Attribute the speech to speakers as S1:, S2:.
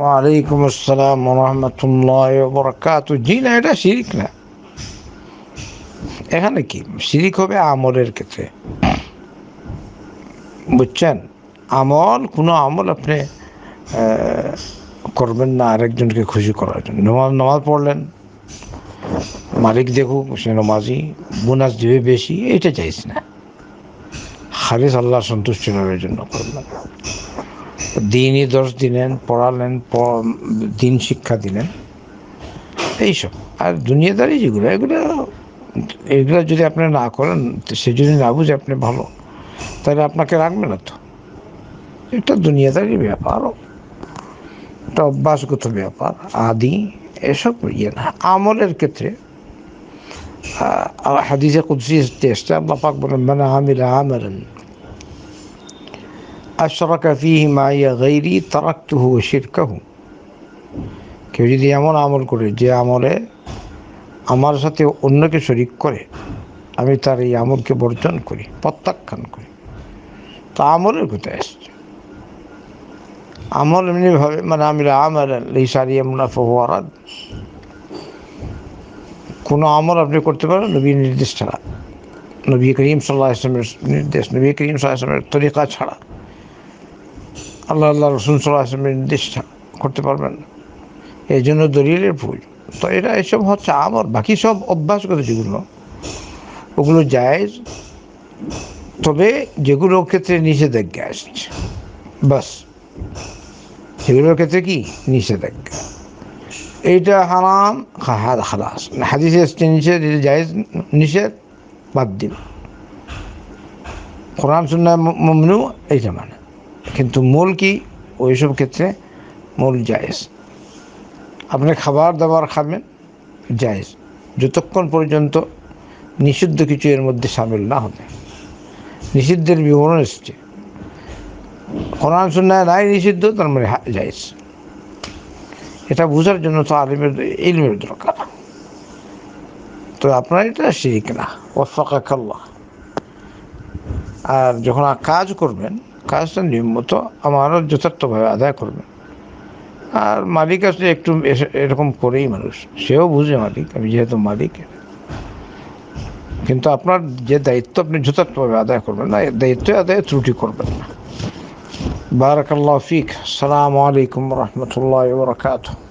S1: ওয়ালাইকুম আসসালাম রহমতুল্লাহ বরকাত জি না এটা শিরিক না এখানে কি শিরিক হবে আমলের ক্ষেত্রে বুঝছেন আমল কোনো আমল আপনি করবেন না আরেকজনকে খুশি করার জন্য নমাজ নামাজ পড়লেন মালিক দেখুক সে নমাজি বোনাস দিবে বেশি এটা চাইছি না খালিস আল্লাহ সন্তুষ্টি লাভের জন্য করবেন দিনই দশ দিলেন পড়ালেন দিন শিক্ষা দিলেন এইসব আর দুনিয়াদারি যেগুলো এগুলো এগুলো যদি আপনি না করেন সে যদি না বুঝে আপনি ভালো তাহলে আপনাকে রাখবে না তো এটা দুনিয়াদারি ব্যাপার এটা অভ্যাসগত ব্যাপার আদি এসব ইয়ে না আমলের ক্ষেত্রে হাদিসে কুদ্সি এসছে আমরা পাক বলেন মানে আমিরা আমেরেন আশরাক ফিহি মাইয়া গৈরি তারাক্তুহু শিরকাহু কেউ যদি এমন আমল করে যে আমলে আমার সাথে অন্যকে শরিক করে আমি তার এই আমলকে বর্জন করি প্রত্যাখ্যান করি তা আমলের কোথায় আসছে আমল এমনিভাবে মানে আমি আমল এই সারি মুনাফা হওয়ার কোনো আমল আপনি করতে পারেন নবী নির্দেশ ছাড়া নবী করিম সাল্লাহ আসলামের নির্দেশ নবী করিম সাল্লাহ আসলামের তরিকা ছাড়া আল্লাহ আল্লাহ রসুন সাল্লাহ আসলামের নির্দেশটা করতে পারবেন এই জন্য দলিলের ভুল তো এটা এসব হচ্ছে আমার বাকি সব অভ্যাস করে যেগুলো ওগুলো যায় তবে যেগুলোর ক্ষেত্রে নিষেধাজ্ঞা আসছে বাস সেগুলোর ক্ষেত্রে কি নিষেধাজ্ঞা এইটা হারাম হালাস হাদিস এসছে নিষেধ এটা জায়েজ নিষেধ বাদ দিন কোরআন শুননা মমনু এইটা মানে কিন্তু মূল কি ওইসব ক্ষেত্রে মূল জায়েজ আপনি খাবার দাবার খাবেন জায়েজ যতক্ষণ পর্যন্ত নিষিদ্ধ কিছু এর মধ্যে সামিল না হবে নিষিদ্ধের বিবরণ এসছে কোরআন সুন্নায় নাই নিষিদ্ধ তার মানে জায়েজ এটা বোঝার জন্য তো আলিমের ইলমের দরকার তো আপনার এটা শিরিক না ওফাকাকাল্লাহ আর যখন কাজ করবেন কাজটা নিয়মিত আমারও যথার্থভাবে আদায় করবেন আর মালিক আসলে একটু এরকম করেই মানুষ সেও বুঝে মালিক আমি যেহেতু মালিক কিন্তু আপনার যে দায়িত্ব আপনি যথার্থভাবে আদায় করবেন না দায়িত্ব আদায় ত্রুটি করবেন না বারাকাল্লাহ ফিক সালামু আলাইকুম রহমতুল্লাহ বরকাতুহ